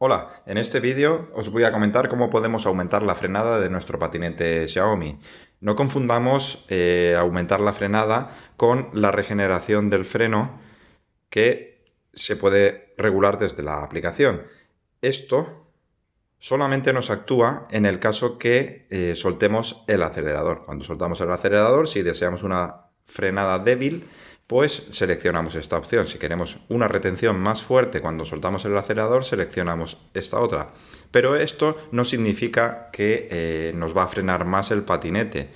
Hola, en este vídeo os voy a comentar cómo podemos aumentar la frenada de nuestro patinete Xiaomi. No confundamos eh, aumentar la frenada con la regeneración del freno que se puede regular desde la aplicación. Esto solamente nos actúa en el caso que eh, soltemos el acelerador. Cuando soltamos el acelerador, si deseamos una frenada débil, pues seleccionamos esta opción. Si queremos una retención más fuerte cuando soltamos el acelerador, seleccionamos esta otra. Pero esto no significa que eh, nos va a frenar más el patinete,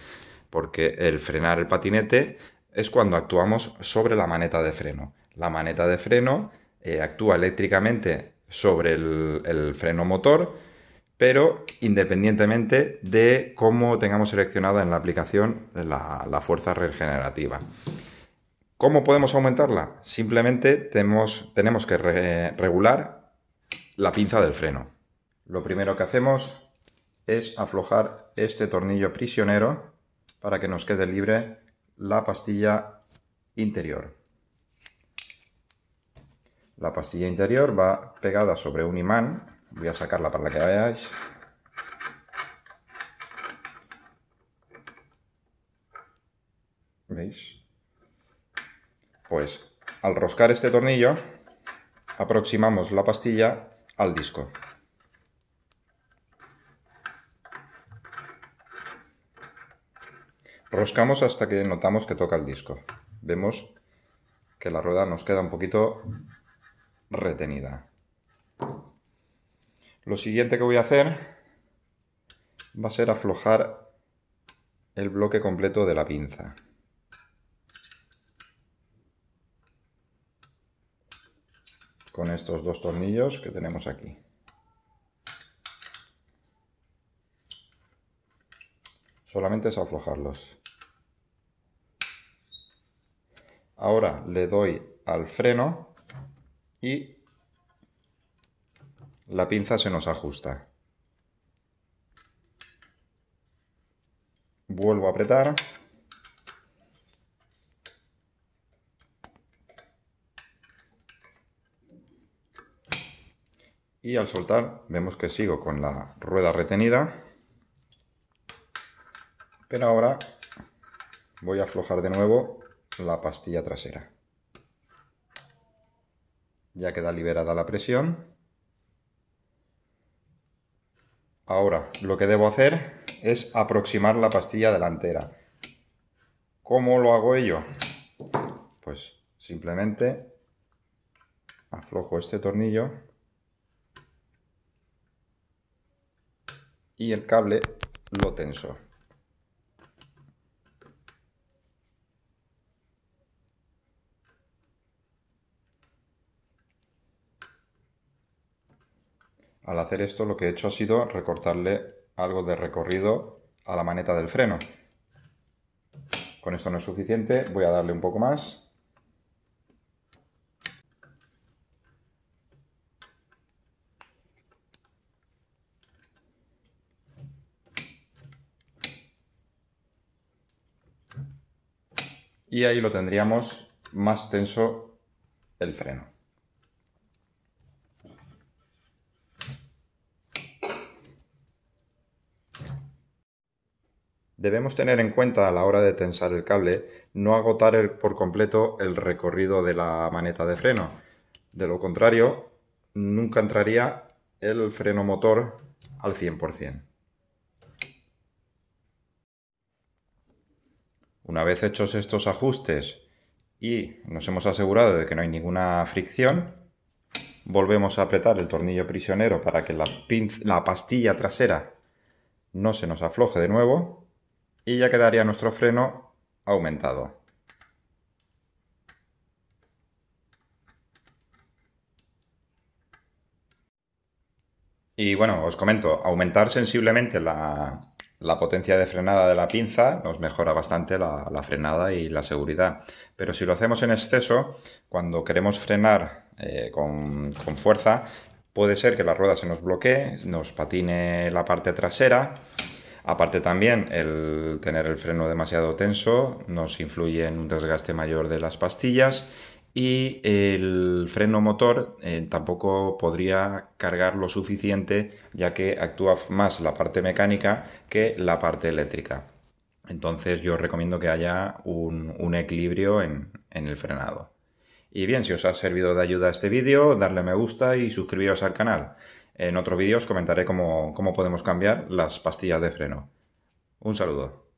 porque el frenar el patinete es cuando actuamos sobre la maneta de freno. La maneta de freno eh, actúa eléctricamente sobre el, freno motor, pero independientemente de cómo tengamos seleccionada en la aplicación la fuerza regenerativa. ¿Cómo podemos aumentarla? Simplemente tenemos, tenemos que regular la pinza del freno. Lo primero que hacemos es aflojar este tornillo prisionero para que nos quede libre la pastilla interior. La pastilla interior va pegada sobre un imán. Voy a sacarla para que veáis. ¿Veis? Pues al roscar este tornillo aproximamos la pastilla al disco. Roscamos hasta que notamos que toca el disco. Vemos que la rueda nos queda un poquito retenida. Lo siguiente que voy a hacer va a ser aflojar el bloque completo de la pinza. con estos dos tornillos que tenemos aquí. Solamente es aflojarlos. Ahora le doy al freno y la pinza se nos ajusta. Vuelvo a apretar. y al soltar vemos que sigo con la rueda retenida pero ahora voy a aflojar de nuevo la pastilla trasera ya queda liberada la presión ahora lo que debo hacer es aproximar la pastilla delantera ¿cómo lo hago yo? pues simplemente aflojo este tornillo y el cable lo tenso. Al hacer esto lo que he hecho ha sido recortarle algo de recorrido a la maneta del freno. Con esto no es suficiente, voy a darle un poco más. y ahí lo tendríamos más tenso el freno. Debemos tener en cuenta a la hora de tensar el cable no agotar por completo el recorrido de la maneta de freno. De lo contrario, nunca entraría el freno motor al 100%. Una vez hechos estos ajustes y nos hemos asegurado de que no hay ninguna fricción, volvemos a apretar el tornillo prisionero para que la, pastilla trasera no se nos afloje de nuevo y ya quedaría nuestro freno aumentado. Y bueno, os comento, aumentar sensiblemente la, la potencia de frenada de la pinza nos mejora bastante la, frenada y la seguridad. Pero si lo hacemos en exceso, cuando queremos frenar eh, con, con, fuerza, puede ser que la rueda se nos bloquee, nos patine la parte trasera. Aparte también el tener el freno demasiado tenso nos influye en un desgaste mayor de las pastillas y el freno motor eh, tampoco podría cargar lo suficiente ya que actúa más la parte mecánica que la parte eléctrica. Entonces yo recomiendo que haya un, equilibrio en, el frenado. Y bien, si os ha servido de ayuda este vídeo, darle me gusta y suscribiros al canal. En otro vídeo os comentaré cómo podemos cambiar las pastillas de freno. Un saludo.